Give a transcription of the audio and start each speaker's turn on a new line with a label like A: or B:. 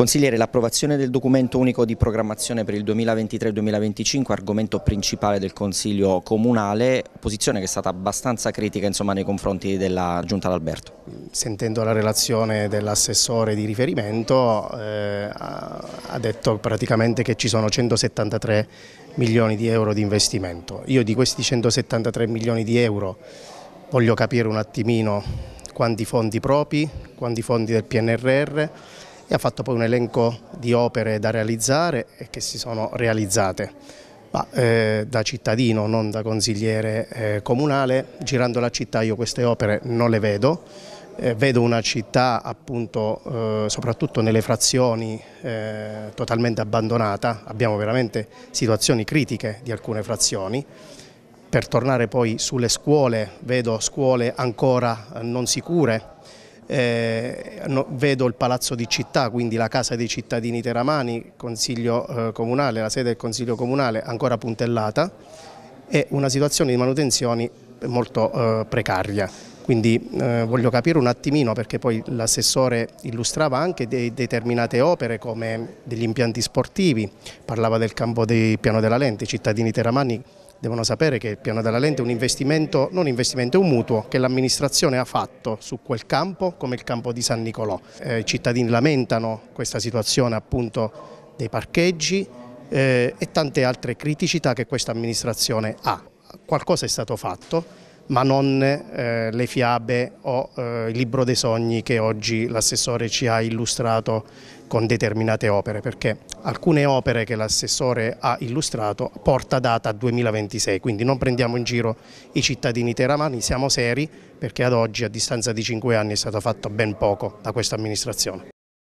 A: Consigliere, l'approvazione del documento unico di programmazione per il 2023-2025, argomento principale del Consiglio Comunale, posizione che è stata abbastanza critica insomma, nei confronti della Giunta d'Alberto.
B: Sentendo la relazione dell'assessore di riferimento eh, ha detto praticamente che ci sono 173 milioni di euro di investimento. Io di questi 173 milioni di euro voglio capire un attimino quanti fondi propri, quanti fondi del PNRR, e ha fatto poi un elenco di opere da realizzare e che si sono realizzate. Ma, eh, da cittadino, non da consigliere eh, comunale, girando la città io queste opere non le vedo, eh, vedo una città appunto eh, soprattutto nelle frazioni eh, totalmente abbandonata, abbiamo veramente situazioni critiche di alcune frazioni, per tornare poi sulle scuole, vedo scuole ancora non sicure, eh, no, vedo il palazzo di città, quindi la casa dei cittadini teramani, consiglio, eh, comunale, la sede del consiglio comunale ancora puntellata e una situazione di manutenzioni molto eh, precaria. Quindi eh, voglio capire un attimino perché poi l'assessore illustrava anche de determinate opere come degli impianti sportivi, parlava del campo del piano della lente, i cittadini teramani devono sapere che il piano della lente è un investimento, non investimento, è un mutuo che l'amministrazione ha fatto su quel campo come il campo di San Nicolò. Eh, I cittadini lamentano questa situazione appunto dei parcheggi eh, e tante altre criticità che questa amministrazione ha. Qualcosa è stato fatto, ma non eh, le fiabe o eh, il libro dei sogni che oggi l'assessore ci ha illustrato con determinate opere, perché alcune opere che l'assessore ha illustrato porta data 2026, quindi non prendiamo in giro i cittadini teramani, siamo seri perché ad oggi a distanza di 5 anni è stato fatto ben poco da questa amministrazione.